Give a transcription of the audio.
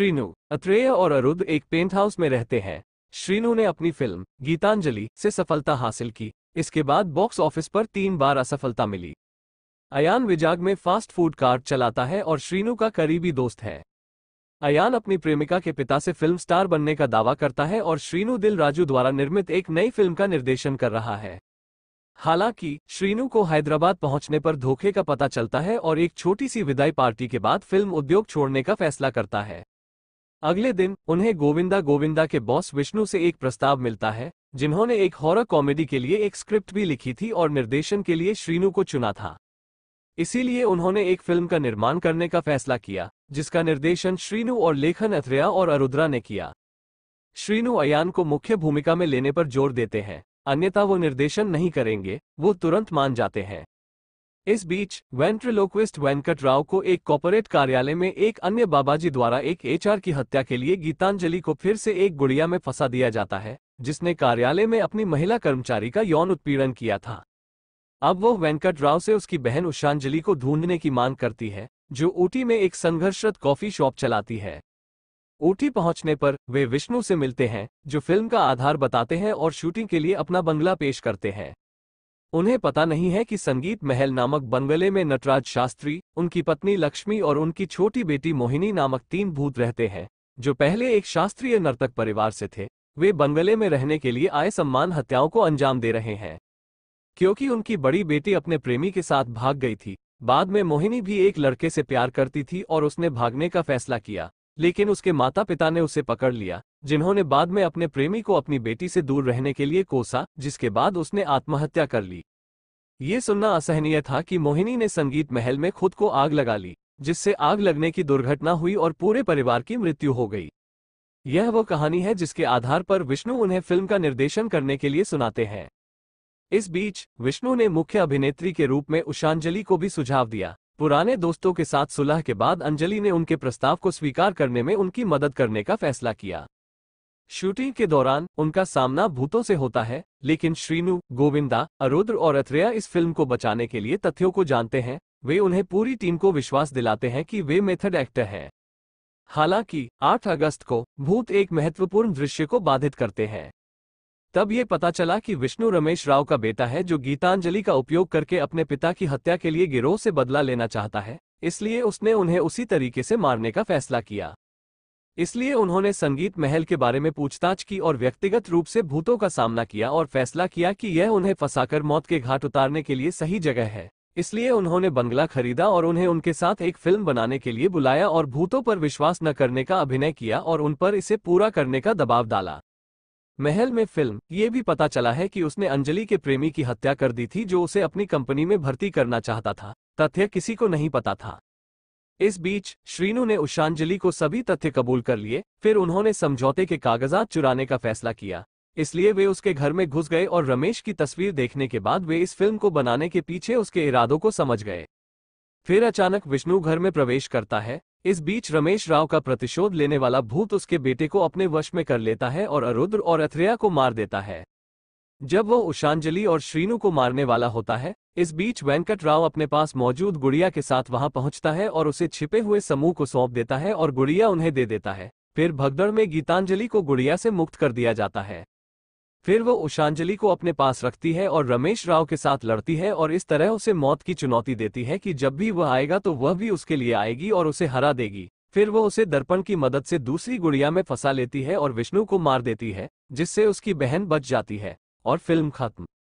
श्रीनु अत्रेय और अरुद एक paint house में रहते हैं श्रीनु ने अपनी फिल्म गीतांजलि से सफलता हासिल की इसके बाद बॉक्स ऑफिस पर तीन बार असफलता मिली अयान विजाग में फास्ट फूड कार्ट चलाता है और श्रीनु का करीबी दोस्त है अयान अपनी प्रेमिका के पिता से फिल्म स्टार बनने का दावा करता है और श्रीनु दिल राजू द्वारा निर्मित एक नई फिल्म का निर्देशन कर रहा है हालांकि श्रीनु को हैदराबाद पहुंचने पर धोखे का पता चलता है और एक छोटी सी विदाई पार्टी के बाद फिल्म उद्योग छोड़ने का फैसला करता है अगले दिन उन्हें गोविंदा गोविंदा के बॉस विष्णु से एक प्रस्ताव मिलता है जिन्होंने एक हॉरर कॉमेडी के लिए एक स्क्रिप्ट भी लिखी थी और निर्देशन के लिए श्रीनु को चुना था इसीलिए उन्होंने एक फिल्म का निर्माण करने का फैसला किया जिसका निर्देशन श्रीनु और लेखन अथरिया और अरुद्रा ने किया श्रीनु अयान को मुख्य भूमिका में लेने पर जोर देते हैं अन्यथा वो निर्देशन नहीं करेंगे वो तुरंत मान जाते हैं इस बीच वेंट्रिलोक्विस्ट वेंकट राव को एक कॉपोरेट कार्यालय में एक अन्य बाबाजी द्वारा एक एचआर की हत्या के लिए गीतांजलि को फिर से एक गुड़िया में फंसा दिया जाता है जिसने कार्यालय में अपनी महिला कर्मचारी का यौन उत्पीड़न किया था अब वो वेंकट राव से उसकी बहन उषांजलि को ढूंढने की मांग करती है जो ऊटी में एक संघर्षरत कॉफी शॉप चलाती है ऊटी पहुंचने पर वे विष्णु से मिलते हैं जो फिल्म का आधार बताते हैं और शूटिंग के लिए अपना बंगला पेश करते हैं उन्हें पता नहीं है कि संगीत महल नामक बनवेले में नटराज शास्त्री उनकी पत्नी लक्ष्मी और उनकी छोटी बेटी मोहिनी नामक तीन भूत रहते हैं जो पहले एक शास्त्रीय नर्तक परिवार से थे वे बनवेले में रहने के लिए आए सम्मान हत्याओं को अंजाम दे रहे हैं क्योंकि उनकी बड़ी बेटी अपने प्रेमी के साथ भाग गई थी बाद में मोहिनी भी एक लड़के से प्यार करती थी और उसने भागने का फैसला किया लेकिन उसके माता पिता ने उसे पकड़ लिया जिन्होंने बाद में अपने प्रेमी को अपनी बेटी से दूर रहने के लिए कोसा जिसके बाद उसने आत्महत्या कर ली ये सुनना असहनीय था कि मोहिनी ने संगीत महल में खुद को आग लगा ली जिससे आग लगने की दुर्घटना हुई और पूरे परिवार की मृत्यु हो गई यह वो कहानी है जिसके आधार पर विष्णु उन्हें फिल्म का निर्देशन करने के लिए सुनाते हैं इस बीच विष्णु ने मुख्य अभिनेत्री के रूप में उषांजलि को भी सुझाव दिया पुराने दोस्तों के साथ सुलह के बाद अंजलि ने उनके प्रस्ताव को स्वीकार करने में उनकी मदद करने का फैसला किया शूटिंग के दौरान उनका सामना भूतों से होता है लेकिन श्रीनु गोविंदा अरुद्र और अथ्रेया इस फिल्म को बचाने के लिए तथ्यों को जानते हैं वे उन्हें पूरी टीम को विश्वास दिलाते हैं कि वे मेथड एक्टर हैं हालांकि 8 अगस्त को भूत एक महत्वपूर्ण दृश्य को बाधित करते हैं तब ये पता चला कि विष्णु रमेश राव का बेटा है जो गीतांजलि का उपयोग करके अपने पिता की हत्या के लिए गिरोह से बदला लेना चाहता है इसलिए उसने उन्हें उसी तरीके से मारने का फैसला किया इसलिए उन्होंने संगीत महल के बारे में पूछताछ की और व्यक्तिगत रूप से भूतों का सामना किया और फैसला किया कि यह उन्हें फंसाकर मौत के घाट उतारने के लिए सही जगह है इसलिए उन्होंने बंगला खरीदा और उन्हें उनके साथ एक फिल्म बनाने के लिए बुलाया और भूतों पर विश्वास न करने का अभिनय किया और उन पर इसे पूरा करने का दबाव डाला महल में फिल्म ये भी पता चला है कि उसने अंजलि के प्रेमी की हत्या कर दी थी जो उसे अपनी कंपनी में भर्ती करना चाहता था तथ्य किसी को नहीं पता था इस बीच श्रीनु ने उषांजलि को सभी तथ्य कबूल कर लिए फिर उन्होंने समझौते के कागजात चुराने का फैसला किया इसलिए वे उसके घर में घुस गए और रमेश की तस्वीर देखने के बाद वे इस फिल्म को बनाने के पीछे उसके इरादों को समझ गए फिर अचानक विष्णु घर में प्रवेश करता है इस बीच रमेश राव का प्रतिशोध लेने वाला भूत उसके बेटे को अपने वश में कर लेता है और अरुद्र और अथ्रेया को मार देता है जब वो उषांजलि और श्रीनु को मारने वाला होता है इस बीच वेंकट राव अपने पास मौजूद गुड़िया के साथ वहां पहुंचता है और उसे छिपे हुए समूह को सौंप देता है और गुड़िया उन्हें दे देता है फिर भगदड़ में गीतांजलि को गुड़िया से मुक्त कर दिया जाता है फिर वो उषांजलि को अपने पास रखती है और रमेश राव के साथ लड़ती है और इस तरह उसे मौत की चुनौती देती है कि जब भी वह आएगा तो वह भी उसके लिए आएगी और उसे हरा देगी फिर वो उसे दर्पण की मदद से दूसरी गुड़िया में फंसा लेती है और विष्णु को मार देती है जिससे उसकी बहन बच जाती है और फिल्म खत्म